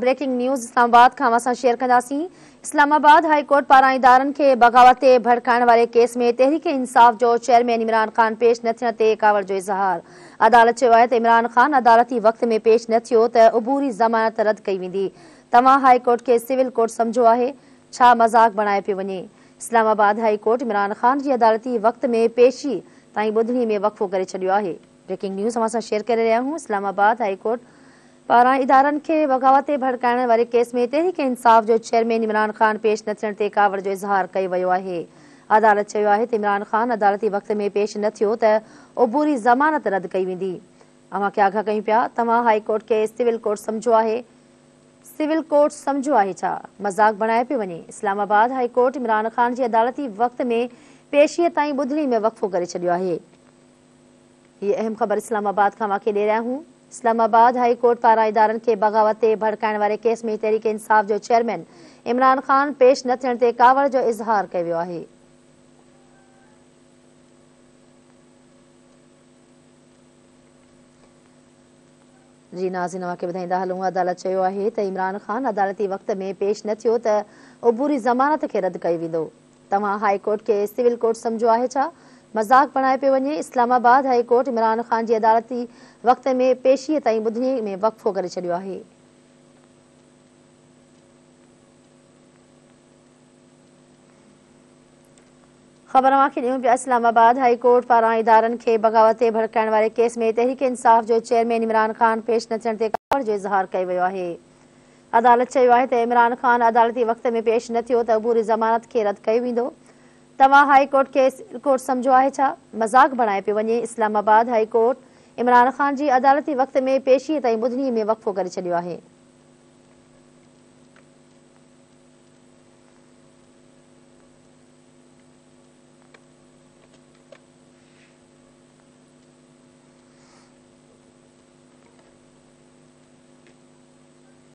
breaking news Islamabad खां share कंदासीं Islamabad high court पारां इदारनि बग़ावत भड़काइण वारे केस में तहरीक इंसाफ़ जो चेयरमैन इमरान ख़ान पेश न थियण कावड़ जो इज़हार अदालत चयो आहे इमरान ख़ान अदालती वक़्त में पेश न थियो त अबूरी ज़मानत रद्द कई वेंदी तव्हां हाई कोर्ट सिविल कोर्ट समझो है छा मज़ाक बणाए पियो वञे इस्लामाबाद हाई कोर्ट इमरान ख़ान की अदालती वक़्त में पेशी ताईं ॿुधणी में वक़फ़ो करे छॾियो आहे ब्रेकिंग न्यूज़ सां शेयर करे रहिया आहियूं इस्लामाबाद हाई पारा इदारनि खे बग़ावत भड़काइण वारे केस में तहरीक इंसाफ़ जो चेयरमैन इमरान ख़ान पेश न थियण ते कावड़ इज़हार कयो वियो आहे अदालत चयो इमरान ख़ान अदालती वक़्त में पेश न थियो त ज़मानत रद्द कई वेंदी अव्हां खे आगाह कयूं पिया तव्हां हाई कोर्ट खे सिविल कोर्ट सम्झो आहे सिविल कोर्ट सम्झो आहे मज़ाक बणाए पियो वे इस्लामाबाद हाईकोर्ट इमरान ख़ान जी अदालती वक़्त में पेशीअ ताईं में वक़फ़ो करे छॾियो आहे हीअ अहम ख़बर इस्लामाबाद खां मूंखे ॾे रहिया हूं इस्लामाबाद हाई कोर्ट पारां इदारनि खे ते भड़काइण वारे केस में तरीक़े इंसाफ़ जो चेयरमैन इमरान ख़ान पेश न थियण ते कावड़ जो इज़हार कयो आहे अदालत चयो आहे त इमरान ख़ान अदालती वक़्त में पेश न थियो त उबूरी ज़मानत खे रद्द कई वेंदो तव्हां हाई कोर्ट खे सिविल कोर्ट सम्झो आहे छा मज़ाक़ बणाए पियो वञे इस्लामाबाद हाई कोर्ट इमरान ख़ान जी अदालती वक़्त में पेशीअ ताईं ॿुधणी में वक़फ़ो करे छॾियो आहे ख़बर मां खे ॾियूं पिया इस्लामाबाद हाई कोर्ट पारां इदारनि खे बग़ावत ते भड़काइण वारे केस में तहरीक इंसाफ़ जो चेयरमैन इमरान ख़ान पेश न थियण ते जो इज़हार कयो वियो आहे अदालत चयो आहे त इमरान ख़ान अदालती वक़्त में पेश न थियो त उबूरी ज़मानत खे रद्द कयो वेंदो तव्हां हाई कोर्ट खे कोर्ट सम्झो आहे छा मज़ाक बणाए पियो वञे इस्लामाबाद हाई कोर्ट इमरान ख़ान जी अदालती वक़्त में पेशीअ ताईं ॿुधनी में वक़फ़ो करे छॾियो आहे